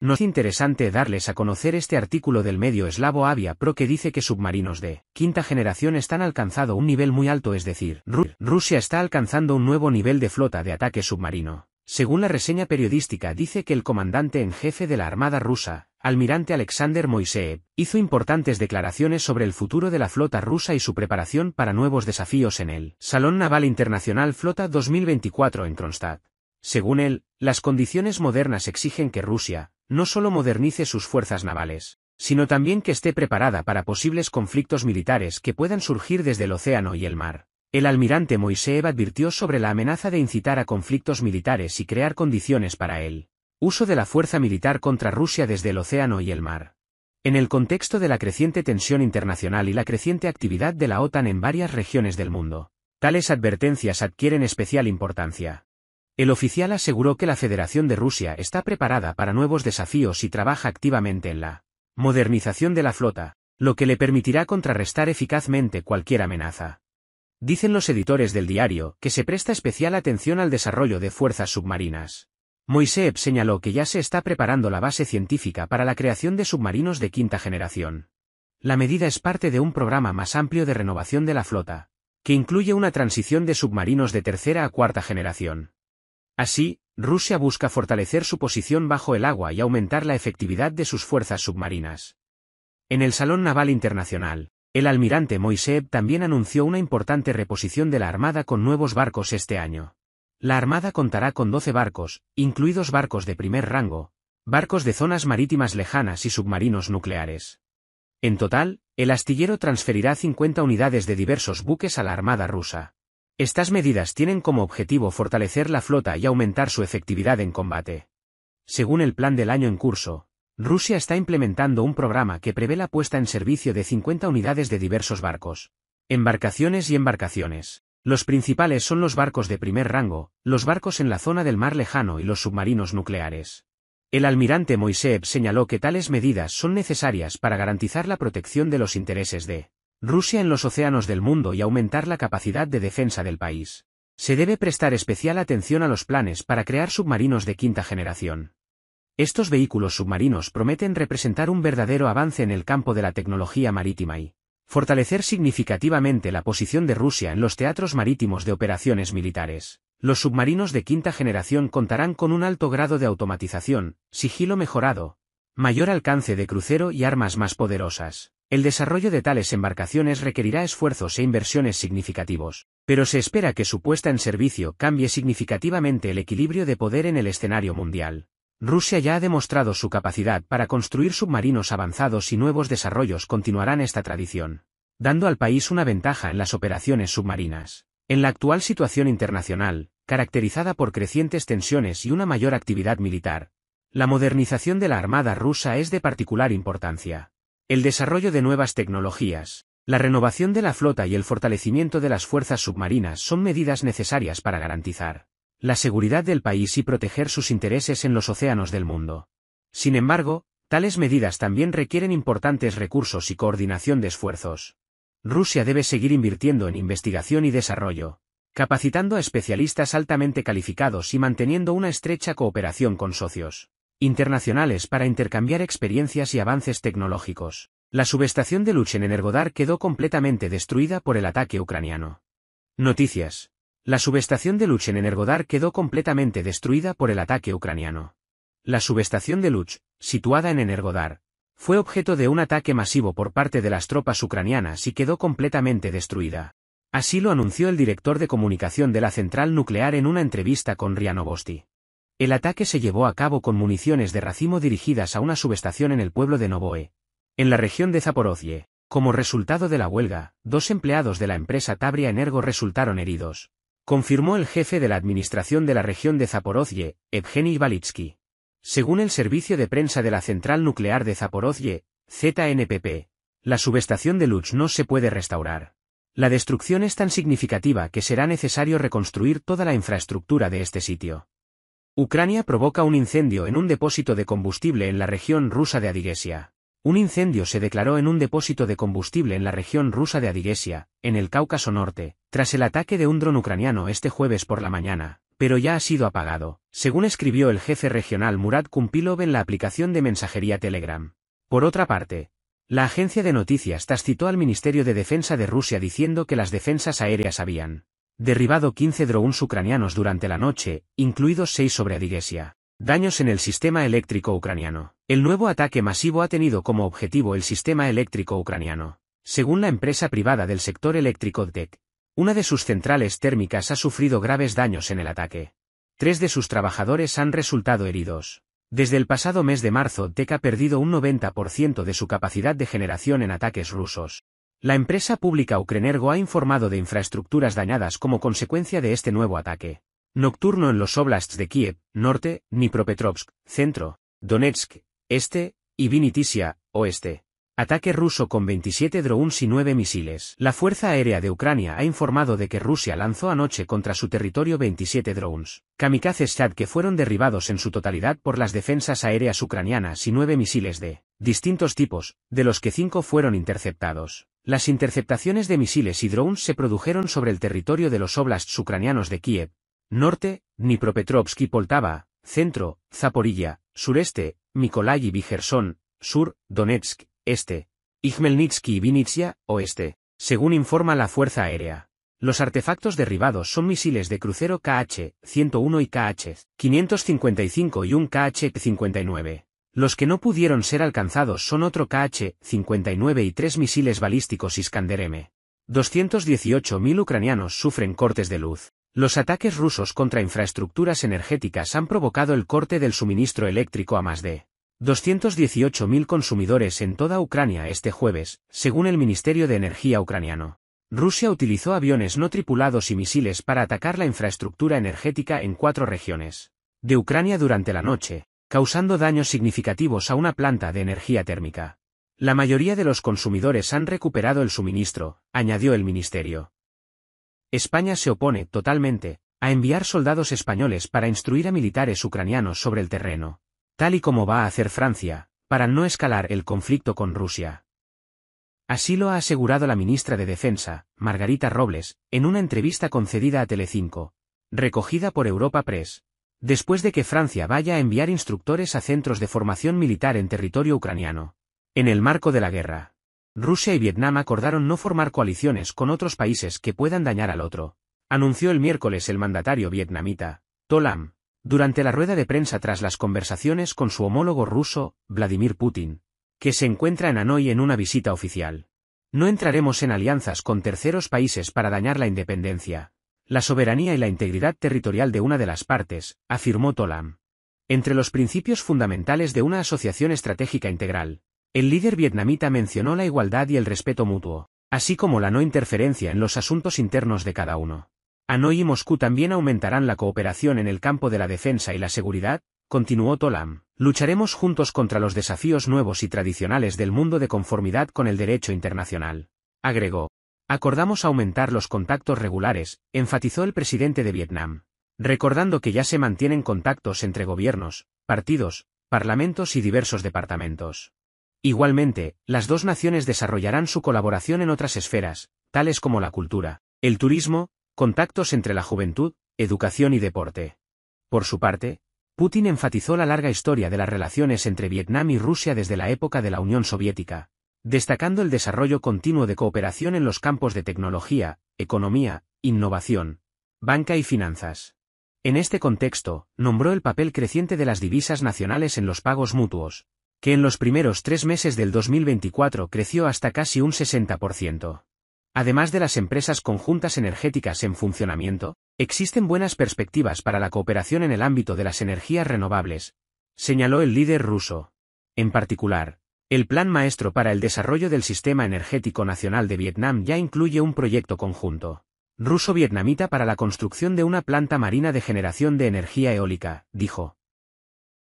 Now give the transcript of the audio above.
Nos es interesante darles a conocer este artículo del medio eslavo Avia Pro que dice que submarinos de quinta generación están alcanzando un nivel muy alto es decir, Rusia está alcanzando un nuevo nivel de flota de ataque submarino. Según la reseña periodística dice que el comandante en jefe de la Armada rusa, almirante Alexander Moiseev, hizo importantes declaraciones sobre el futuro de la flota rusa y su preparación para nuevos desafíos en el Salón Naval Internacional Flota 2024 en Kronstadt. Según él, las condiciones modernas exigen que Rusia, no solo modernice sus fuerzas navales, sino también que esté preparada para posibles conflictos militares que puedan surgir desde el océano y el mar. El almirante Moiseev advirtió sobre la amenaza de incitar a conflictos militares y crear condiciones para el uso de la fuerza militar contra Rusia desde el océano y el mar. En el contexto de la creciente tensión internacional y la creciente actividad de la OTAN en varias regiones del mundo, tales advertencias adquieren especial importancia. El oficial aseguró que la Federación de Rusia está preparada para nuevos desafíos y trabaja activamente en la modernización de la flota, lo que le permitirá contrarrestar eficazmente cualquier amenaza. Dicen los editores del diario que se presta especial atención al desarrollo de fuerzas submarinas. Moiseev señaló que ya se está preparando la base científica para la creación de submarinos de quinta generación. La medida es parte de un programa más amplio de renovación de la flota, que incluye una transición de submarinos de tercera a cuarta generación. Así, Rusia busca fortalecer su posición bajo el agua y aumentar la efectividad de sus fuerzas submarinas. En el Salón Naval Internacional, el almirante Moiseev también anunció una importante reposición de la Armada con nuevos barcos este año. La Armada contará con 12 barcos, incluidos barcos de primer rango, barcos de zonas marítimas lejanas y submarinos nucleares. En total, el astillero transferirá 50 unidades de diversos buques a la Armada rusa. Estas medidas tienen como objetivo fortalecer la flota y aumentar su efectividad en combate. Según el plan del año en curso, Rusia está implementando un programa que prevé la puesta en servicio de 50 unidades de diversos barcos, embarcaciones y embarcaciones. Los principales son los barcos de primer rango, los barcos en la zona del mar lejano y los submarinos nucleares. El almirante Moiseev señaló que tales medidas son necesarias para garantizar la protección de los intereses de Rusia en los océanos del mundo y aumentar la capacidad de defensa del país. Se debe prestar especial atención a los planes para crear submarinos de quinta generación. Estos vehículos submarinos prometen representar un verdadero avance en el campo de la tecnología marítima y fortalecer significativamente la posición de Rusia en los teatros marítimos de operaciones militares. Los submarinos de quinta generación contarán con un alto grado de automatización, sigilo mejorado, mayor alcance de crucero y armas más poderosas. El desarrollo de tales embarcaciones requerirá esfuerzos e inversiones significativos, pero se espera que su puesta en servicio cambie significativamente el equilibrio de poder en el escenario mundial. Rusia ya ha demostrado su capacidad para construir submarinos avanzados y nuevos desarrollos continuarán esta tradición, dando al país una ventaja en las operaciones submarinas. En la actual situación internacional, caracterizada por crecientes tensiones y una mayor actividad militar, la modernización de la Armada rusa es de particular importancia el desarrollo de nuevas tecnologías, la renovación de la flota y el fortalecimiento de las fuerzas submarinas son medidas necesarias para garantizar la seguridad del país y proteger sus intereses en los océanos del mundo. Sin embargo, tales medidas también requieren importantes recursos y coordinación de esfuerzos. Rusia debe seguir invirtiendo en investigación y desarrollo, capacitando a especialistas altamente calificados y manteniendo una estrecha cooperación con socios internacionales para intercambiar experiencias y avances tecnológicos. La subestación de Luch en Energodar quedó completamente destruida por el ataque ucraniano. Noticias. La subestación de Luch en Energodar quedó completamente destruida por el ataque ucraniano. La subestación de Luch, situada en Energodar, fue objeto de un ataque masivo por parte de las tropas ucranianas y quedó completamente destruida. Así lo anunció el director de comunicación de la central nuclear en una entrevista con Rianovosti. El ataque se llevó a cabo con municiones de racimo dirigidas a una subestación en el pueblo de Novoe, en la región de Zaporozhye. Como resultado de la huelga, dos empleados de la empresa Tabria Energo resultaron heridos. Confirmó el jefe de la administración de la región de Zaporozhye, Evgeny Balitsky. Según el servicio de prensa de la central nuclear de Zaporozhye, ZNPP, la subestación de Luch no se puede restaurar. La destrucción es tan significativa que será necesario reconstruir toda la infraestructura de este sitio. Ucrania provoca un incendio en un depósito de combustible en la región rusa de Adigesia. Un incendio se declaró en un depósito de combustible en la región rusa de adigesia en el Cáucaso Norte, tras el ataque de un dron ucraniano este jueves por la mañana, pero ya ha sido apagado, según escribió el jefe regional Murat Kumpilov en la aplicación de mensajería Telegram. Por otra parte, la agencia de noticias TAS citó al Ministerio de Defensa de Rusia diciendo que las defensas aéreas habían derribado 15 drones ucranianos durante la noche, incluidos 6 sobre Adiguesia. Daños en el sistema eléctrico ucraniano. El nuevo ataque masivo ha tenido como objetivo el sistema eléctrico ucraniano. Según la empresa privada del sector eléctrico DTEC, una de sus centrales térmicas ha sufrido graves daños en el ataque. Tres de sus trabajadores han resultado heridos. Desde el pasado mes de marzo, DTEC ha perdido un 90% de su capacidad de generación en ataques rusos. La empresa pública Ukrenergo ha informado de infraestructuras dañadas como consecuencia de este nuevo ataque. Nocturno en los oblasts de Kiev, norte, Dnipropetrovsk, centro, Donetsk, este, y Vinitisia, oeste. Ataque ruso con 27 drones y 9 misiles. La Fuerza Aérea de Ucrania ha informado de que Rusia lanzó anoche contra su territorio 27 drones, Kamikaze Chad que fueron derribados en su totalidad por las defensas aéreas ucranianas y 9 misiles de distintos tipos, de los que 5 fueron interceptados. Las interceptaciones de misiles y drones se produjeron sobre el territorio de los oblasts ucranianos de Kiev, norte, Dnipropetrovsk y Poltava, centro, Zaporilla, sureste, Mykolaiv y sur, Donetsk, este, y y Vinitsia, oeste, según informa la Fuerza Aérea. Los artefactos derribados son misiles de crucero KH-101 y KH-555 y un KH-59. Los que no pudieron ser alcanzados son otro KH-59 y tres misiles balísticos Iskander M. 218.000 ucranianos sufren cortes de luz. Los ataques rusos contra infraestructuras energéticas han provocado el corte del suministro eléctrico a más de 218.000 consumidores en toda Ucrania este jueves, según el Ministerio de Energía ucraniano. Rusia utilizó aviones no tripulados y misiles para atacar la infraestructura energética en cuatro regiones de Ucrania durante la noche, causando daños significativos a una planta de energía térmica. La mayoría de los consumidores han recuperado el suministro, añadió el ministerio. España se opone totalmente a enviar soldados españoles para instruir a militares ucranianos sobre el terreno, tal y como va a hacer Francia, para no escalar el conflicto con Rusia. Así lo ha asegurado la ministra de Defensa, Margarita Robles, en una entrevista concedida a Telecinco, recogida por Europa Press, Después de que Francia vaya a enviar instructores a centros de formación militar en territorio ucraniano. En el marco de la guerra. Rusia y Vietnam acordaron no formar coaliciones con otros países que puedan dañar al otro, anunció el miércoles el mandatario vietnamita, Tolam, durante la rueda de prensa tras las conversaciones con su homólogo ruso, Vladimir Putin, que se encuentra en Hanoi en una visita oficial. No entraremos en alianzas con terceros países para dañar la independencia, la soberanía y la integridad territorial de una de las partes, afirmó Tolam. Entre los principios fundamentales de una asociación estratégica integral, el líder vietnamita mencionó la igualdad y el respeto mutuo, así como la no interferencia en los asuntos internos de cada uno. Hanoi y Moscú también aumentarán la cooperación en el campo de la defensa y la seguridad, continuó Tolam. Lucharemos juntos contra los desafíos nuevos y tradicionales del mundo de conformidad con el derecho internacional. Agregó. Acordamos aumentar los contactos regulares, enfatizó el presidente de Vietnam, recordando que ya se mantienen contactos entre gobiernos, partidos, parlamentos y diversos departamentos. Igualmente, las dos naciones desarrollarán su colaboración en otras esferas, tales como la cultura, el turismo, contactos entre la juventud, educación y deporte. Por su parte, Putin enfatizó la larga historia de las relaciones entre Vietnam y Rusia desde la época de la Unión Soviética, destacando el desarrollo continuo de cooperación en los campos de tecnología, economía, innovación, banca y finanzas. En este contexto, nombró el papel creciente de las divisas nacionales en los pagos mutuos, que en los primeros tres meses del 2024 creció hasta casi un 60%. Además de las empresas conjuntas energéticas en funcionamiento, existen buenas perspectivas para la cooperación en el ámbito de las energías renovables, señaló el líder ruso. En particular, el Plan Maestro para el Desarrollo del Sistema Energético Nacional de Vietnam ya incluye un proyecto conjunto ruso-vietnamita para la construcción de una planta marina de generación de energía eólica, dijo.